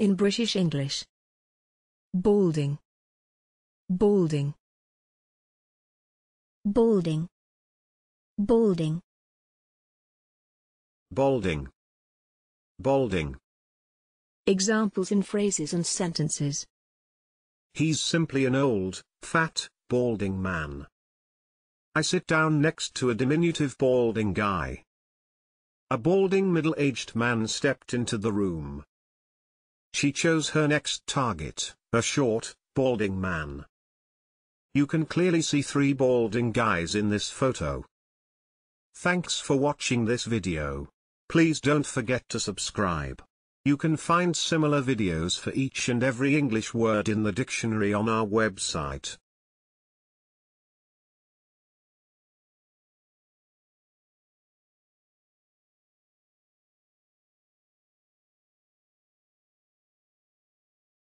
in British English. Balding. Balding. Balding. Balding. Balding. Balding. Examples in phrases and sentences. He's simply an old, fat, balding man. I sit down next to a diminutive balding guy. A balding middle-aged man stepped into the room. She chose her next target, a short, balding man. You can clearly see three balding guys in this photo. Thanks for watching this video. Please don't forget to subscribe. You can find similar videos for each and every English word in the dictionary on our website.